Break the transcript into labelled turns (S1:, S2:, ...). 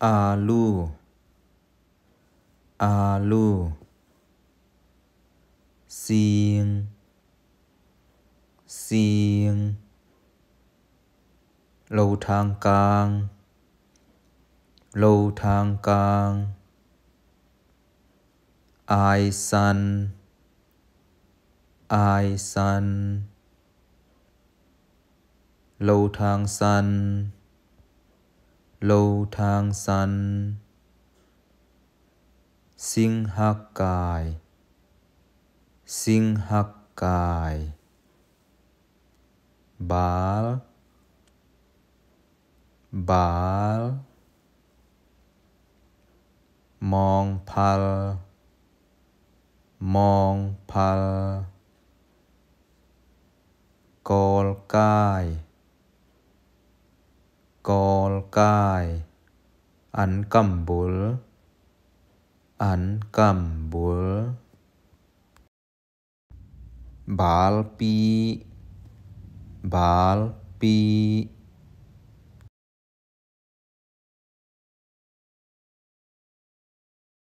S1: alu alu xiên xiên lâu thang càng lâu thang càng ai san ai san lâu thang san โลทางสันสิงหกาย สิงหกายบาลบาลมองพัล มองพัล กอลกายกอล kai an cầm bul an cầm bul bal pi bal pi